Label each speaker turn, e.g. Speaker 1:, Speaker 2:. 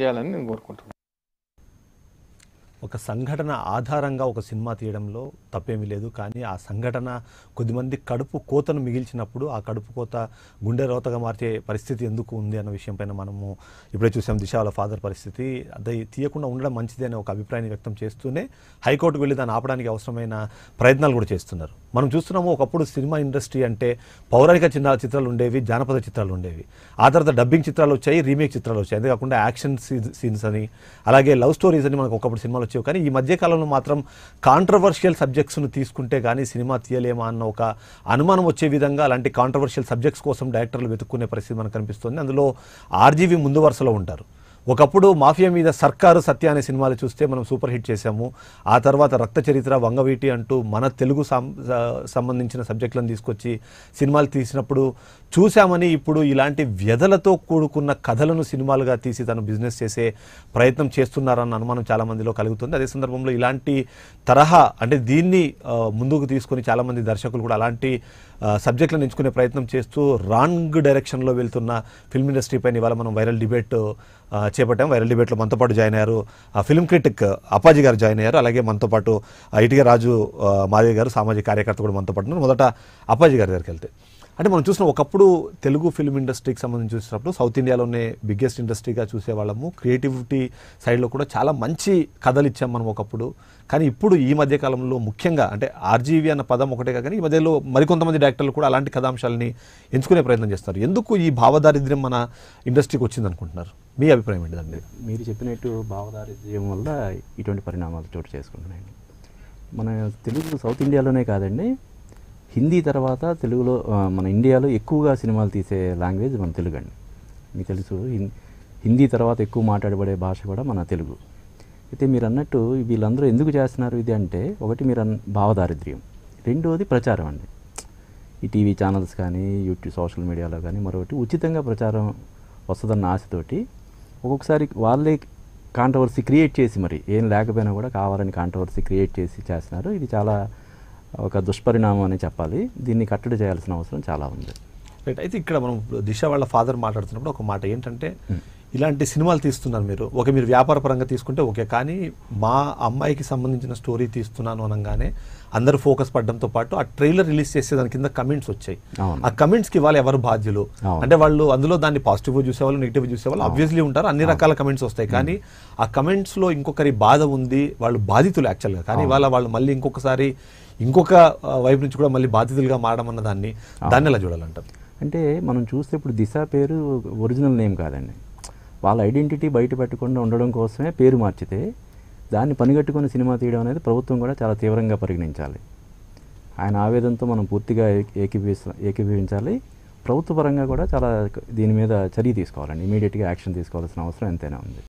Speaker 1: చేయాలని నేను కోరుకుంటున్నాను
Speaker 2: ఒక సంఘటన ఆధారంగా ఒక సినిమా తీయడంలో తప్పేమీ లేదు కానీ ఆ సంఘటన కొద్దిమంది కడుపు కోతను మిగిల్చినప్పుడు ఆ కడుపు కోత గుండె రోతగా మార్చే పరిస్థితి ఎందుకు ఉంది అన్న విషయంపైన మనము ఇప్పుడే చూసాం దిశ ఫాదర్ పరిస్థితి అది తీయకుండా ఉండడం మంచిది అనే ఒక అభిప్రాయాన్ని వ్యక్తం చేస్తూనే హైకోర్టుకు వెళ్ళి దాన్ని ఆపడానికి అవసరమైన ప్రయత్నాలు కూడా చేస్తున్నారు మనం చూస్తున్నాము ఒకప్పుడు సినిమా ఇండస్ట్రీ అంటే పౌరాణిక చిన్న చిత్రాలు ఉండేవి జానపద చిత్రాలు ఉండేవి ఆ తర్వాత డబ్బింగ్ చిత్రాలు వచ్చాయి రీమేక్ చిత్రాలు వచ్చాయి అంతేకాకుండా యాక్షన్ సీన్స్ అని అలాగే లవ్ స్టోరీస్ అని మనకు ఒకప్పుడు సినిమాలు వచ్చేవి కానీ ఈ మధ్యకాలంలో మాత్రం కాంట్రవర్షియల్ సబ్జెక్ట్స్ను తీసుకుంటే కానీ సినిమా తీయలేమా అన్న ఒక అనుమానం వచ్చే విధంగా అలాంటి కాంట్రవర్షియల్ సబ్జెక్ట్స్ కోసం డైరెక్టర్లు వెతుక్కునే పరిస్థితి మనకు కనిపిస్తుంది అందులో ఆర్జీవి ముందు వరుసలో ఉంటారు ఒకప్పుడు మాఫియా మీద సర్కారు సత్య అనే సినిమాలు చూస్తే మనం సూపర్ హిట్ చేశాము ఆ తర్వాత రక్త చరిత్ర వంగవీటి అంటూ మన తెలుగు సంబంధించిన సబ్జెక్టులను తీసుకొచ్చి సినిమాలు తీసినప్పుడు చూశామని ఇప్పుడు ఇలాంటి వ్యధలతో కూడుకున్న కథలను సినిమాలుగా తీసి తను బిజినెస్ చేసే ప్రయత్నం చేస్తున్నారన్న అనుమానం చాలా మందిలో కలుగుతుంది అదే సందర్భంలో ఇలాంటి తరహా అంటే దీన్ని ముందుకు తీసుకొని చాలామంది దర్శకులు కూడా అలాంటి సబ్జెక్టులను ఎంచుకునే ప్రయత్నం చేస్తూ రాంగ్ డైరెక్షన్లో వెళ్తున్న ఫిల్మ్ ఇండస్ట్రీ పైన ఇవాళ మనం వైరల్ డిబేట్ చేపట్టాం వైరల్ డిబేట్లో మనతో పాటు జాయిన్ అయ్యారు ఫిల్మ్ క్రిటిక్ అప్పాజీ గారు జాయిన్ అయ్యారు అలాగే మనతో పాటు ఇటుగా రాజు మాదేవి గారు సామాజిక కార్యకర్త కూడా మనతో పాటు మొదట అప్పాజీ గారి దగ్గరికి వెళ్తే అంటే మనం చూసిన ఒకప్పుడు తెలుగు ఫిల్మ్ ఇండస్ట్రీకి సంబంధించి చూసినప్పుడు సౌత్ ఇండియాలోనే బిగ్గెస్ట్ ఇండస్ట్రీగా చూసేవాళ్ళము క్రియేటివిటీ సైడ్లో కూడా చాలా మంచి కథలు ఇచ్చాం మనం ఒకప్పుడు కానీ ఇప్పుడు ఈ మధ్య కాలంలో ముఖ్యంగా అంటే ఆర్జీవి అన్న పదం ఒకటే కానీ ఈ మధ్యలో మరికొంతమంది డైరెక్టర్లు కూడా అలాంటి కథాంశాలని ఎంచుకునే ప్రయత్నం చేస్తారు ఎందుకు ఈ భావదారిద్ర్యం మన ఇండస్ట్రీకి వచ్చింది అనుకుంటున్నారు మీ అభిప్రాయం
Speaker 1: ఏంటండి మీరు చెప్పినట్టు భావదారిద్ర్యం వల్ల ఇటువంటి పరిణామాలు చోటు చేసుకుంటున్నాయండి మన తెలుగు సౌత్ ఇండియాలోనే కాదండి హిందీ తర్వాత తెలుగులో మన ఇండియాలో ఎక్కువగా సినిమాలు తీసే లాంగ్వేజ్ మన తెలుగు అండి మీకు తెలుసు హిందీ తర్వాత ఎక్కువ మాట్లాడబడే భాష కూడా మన తెలుగు అయితే మీరు అన్నట్టు వీళ్ళందరూ ఎందుకు చేస్తున్నారు ఇది అంటే ఒకటి మీరు భావదారిద్ర్యం రెండోది ప్రచారం అండి ఈ టీవీ ఛానల్స్ కానీ యూట్యూబ్ సోషల్ మీడియాలో కానీ మరొకటి ఉచితంగా ప్రచారం వస్తుందన్న ఆశతోటి ఒక్కొక్కసారి వాళ్ళే కాంట్రవర్సీ క్రియేట్ చేసి మరి ఏం లేకపోయినా కూడా కావాలని కాంట్రవర్సీ క్రియేట్ చేసి చేస్తున్నారు ఇది చాలా ఒక దుష్పరిణామం అని చెప్పాలి దీన్ని కట్టడి చేయాల్సిన అవసరం చాలా ఉంది
Speaker 2: రైట్ అయితే ఇక్కడ మనం దిశ వాళ్ళ ఫాదర్ మాట్లాడుతున్నప్పుడు ఒక మాట ఏంటంటే ఇలాంటి సినిమాలు తీస్తున్నారు మీరు ఒక మీరు వ్యాపార పరంగా తీసుకుంటే ఓకే కానీ మా అమ్మాయికి సంబంధించిన స్టోరీ తీస్తున్నాను అనగానే అందరూ ఫోకస్ పడడంతో పాటు ఆ ట్రైలర్ రిలీజ్ చేసే దాని కింద కమెంట్స్ వచ్చాయి ఆ కమెంట్స్ కి వాళ్ళు ఎవరు బాధ్యులు అంటే వాళ్ళు అందులో దాన్ని పాజిటివ్ చూసేవాళ్ళు నెగిటివ్ చూసేవాళ్ళు ఆబ్వియస్లీ ఉంటారు అన్ని రకాల కమెంట్స్ వస్తాయి కానీ ఆ కమెంట్స్ లో ఇంకొకరి బాధ ఉంది వాళ్ళు బాధితులు యాక్చువల్గా కానీ వాళ్ళ వాళ్ళు మళ్ళీ ఇంకొకసారి ఇంకొక వైపు నుంచి కూడా మళ్ళీ బాధితులుగా మారడం అన్న దాన్ని దాన్ని ఎలా చూడాలంటారు
Speaker 1: అంటే మనం చూస్తే ఇప్పుడు దిశ పేరు ఒరిజినల్ నేమ్ కాదండి వాళ్ళ ఐడెంటిటీ బయట పెట్టకుండా ఉండడం కోసమే పేరు మార్చితే దాన్ని పనిగట్టుకుని సినిమా తీయడం అనేది ప్రభుత్వం కూడా చాలా తీవ్రంగా పరిగణించాలి ఆయన ఆవేదనతో మనం పూర్తిగా ఏకీభవిస్త ఏకీభవించాలి ప్రభుత్వపరంగా కూడా చాలా దీని మీద చర్య తీసుకోవాలండి ఇమీడియట్గా యాక్షన్ తీసుకోవాల్సిన అవసరం ఎంతైనా ఉంది